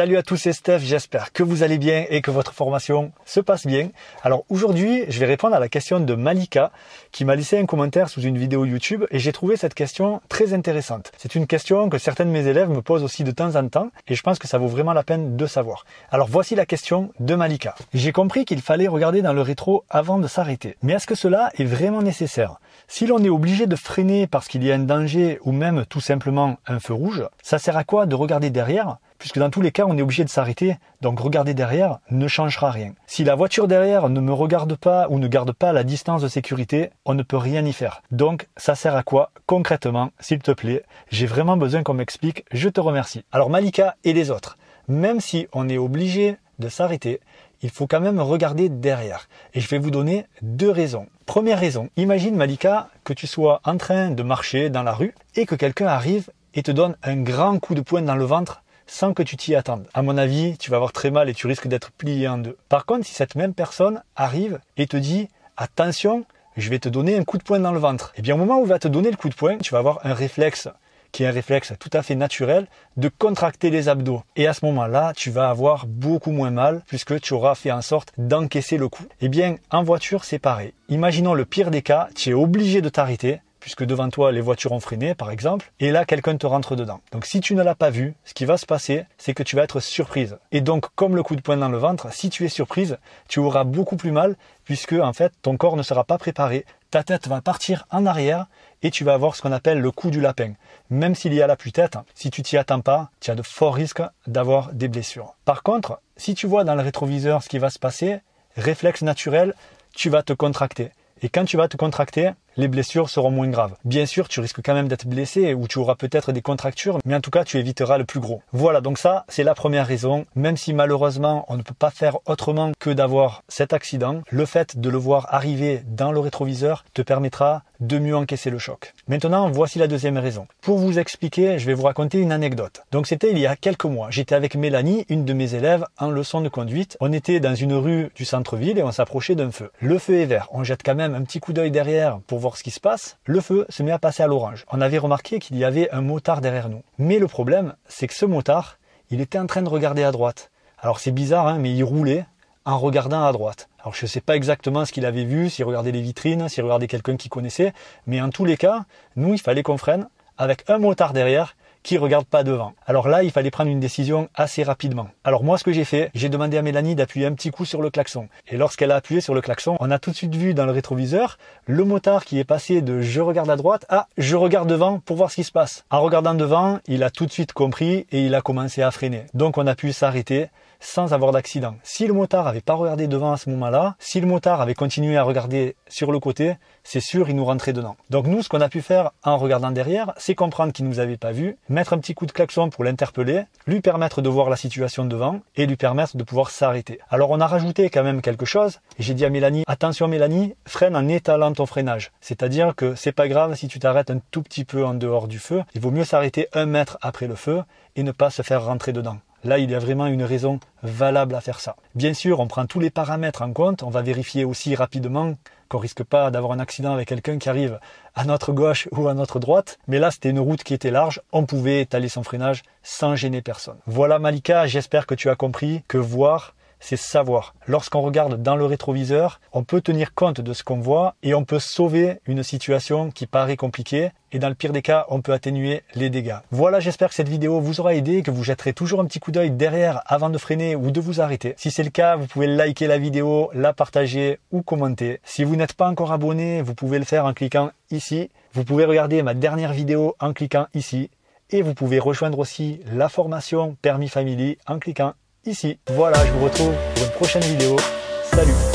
Salut à tous, et Steph, j'espère que vous allez bien et que votre formation se passe bien. Alors aujourd'hui, je vais répondre à la question de Malika qui m'a laissé un commentaire sous une vidéo YouTube et j'ai trouvé cette question très intéressante. C'est une question que certains de mes élèves me posent aussi de temps en temps et je pense que ça vaut vraiment la peine de savoir. Alors voici la question de Malika. J'ai compris qu'il fallait regarder dans le rétro avant de s'arrêter. Mais est-ce que cela est vraiment nécessaire Si l'on est obligé de freiner parce qu'il y a un danger ou même tout simplement un feu rouge, ça sert à quoi de regarder derrière puisque dans tous les cas, on est obligé de s'arrêter. Donc regarder derrière ne changera rien. Si la voiture derrière ne me regarde pas ou ne garde pas la distance de sécurité, on ne peut rien y faire. Donc ça sert à quoi concrètement, s'il te plaît J'ai vraiment besoin qu'on m'explique. Je te remercie. Alors Malika et les autres, même si on est obligé de s'arrêter, il faut quand même regarder derrière. Et je vais vous donner deux raisons. Première raison, imagine Malika que tu sois en train de marcher dans la rue et que quelqu'un arrive et te donne un grand coup de poing dans le ventre sans que tu t'y attendes. À mon avis, tu vas avoir très mal et tu risques d'être plié en deux. Par contre, si cette même personne arrive et te dit attention, je vais te donner un coup de poing dans le ventre. Et eh bien au moment où elle va te donner le coup de poing, tu vas avoir un réflexe qui est un réflexe tout à fait naturel de contracter les abdos. Et à ce moment-là, tu vas avoir beaucoup moins mal puisque tu auras fait en sorte d'encaisser le coup. Et eh bien en voiture, c'est pareil. Imaginons le pire des cas, tu es obligé de t'arrêter puisque devant toi les voitures ont freiné par exemple, et là quelqu'un te rentre dedans. Donc si tu ne l'as pas vu, ce qui va se passer, c'est que tu vas être surprise. Et donc comme le coup de poing dans le ventre, si tu es surprise, tu auras beaucoup plus mal, puisque en fait ton corps ne sera pas préparé, ta tête va partir en arrière et tu vas avoir ce qu'on appelle le coup du lapin. Même s'il y a la tête si tu t'y attends pas, tu as de forts risques d'avoir des blessures. Par contre, si tu vois dans le rétroviseur ce qui va se passer, réflexe naturel, tu vas te contracter. Et quand tu vas te contracter, les blessures seront moins graves. Bien sûr, tu risques quand même d'être blessé ou tu auras peut-être des contractures, mais en tout cas, tu éviteras le plus gros. Voilà, donc ça, c'est la première raison. Même si malheureusement, on ne peut pas faire autrement que d'avoir cet accident, le fait de le voir arriver dans le rétroviseur te permettra de mieux encaisser le choc. Maintenant, voici la deuxième raison. Pour vous expliquer, je vais vous raconter une anecdote. Donc c'était il y a quelques mois. J'étais avec Mélanie, une de mes élèves, en leçon de conduite. On était dans une rue du centre-ville et on s'approchait d'un feu. Le feu est vert. On jette quand même un petit coup d'œil derrière pour ce qui se passe, le feu se met à passer à l'orange. On avait remarqué qu'il y avait un motard derrière nous. Mais le problème, c'est que ce motard, il était en train de regarder à droite. Alors c'est bizarre, hein, mais il roulait en regardant à droite. Alors je ne sais pas exactement ce qu'il avait vu, s'il regardait les vitrines, s'il regardait quelqu'un qu'il connaissait, mais en tous les cas, nous, il fallait qu'on freine avec un motard derrière qui regarde pas devant. Alors là, il fallait prendre une décision assez rapidement. Alors moi, ce que j'ai fait, j'ai demandé à Mélanie d'appuyer un petit coup sur le klaxon. Et lorsqu'elle a appuyé sur le klaxon, on a tout de suite vu dans le rétroviseur le motard qui est passé de je regarde à droite à je regarde devant pour voir ce qui se passe. En regardant devant, il a tout de suite compris et il a commencé à freiner. Donc on a pu s'arrêter sans avoir d'accident. Si le motard n'avait pas regardé devant à ce moment-là, si le motard avait continué à regarder sur le côté, c'est sûr, il nous rentrait dedans. Donc nous, ce qu'on a pu faire en regardant derrière, c'est comprendre qu'il nous avait pas vu, mettre un petit coup de klaxon pour l'interpeller, lui permettre de voir la situation devant et lui permettre de pouvoir s'arrêter. Alors on a rajouté quand même quelque chose. J'ai dit à Mélanie, attention Mélanie, freine en étalant ton freinage. C'est-à-dire que c'est pas grave si tu t'arrêtes un tout petit peu en dehors du feu. Il vaut mieux s'arrêter un mètre après le feu et ne pas se faire rentrer dedans. Là, il y a vraiment une raison valable à faire ça. Bien sûr, on prend tous les paramètres en compte, on va vérifier aussi rapidement qu'on risque pas d'avoir un accident avec quelqu'un qui arrive à notre gauche ou à notre droite. Mais là, c'était une route qui était large, on pouvait étaler son freinage sans gêner personne. Voilà Malika, j'espère que tu as compris que voir c'est savoir. Lorsqu'on regarde dans le rétroviseur, on peut tenir compte de ce qu'on voit et on peut sauver une situation qui paraît compliquée et dans le pire des cas, on peut atténuer les dégâts. Voilà, j'espère que cette vidéo vous aura aidé, que vous jetterez toujours un petit coup d'œil derrière avant de freiner ou de vous arrêter. Si c'est le cas, vous pouvez liker la vidéo, la partager ou commenter. Si vous n'êtes pas encore abonné, vous pouvez le faire en cliquant ici. Vous pouvez regarder ma dernière vidéo en cliquant ici. Et vous pouvez rejoindre aussi la formation Permis Family en cliquant ici. Voilà, je vous retrouve pour une prochaine vidéo. Salut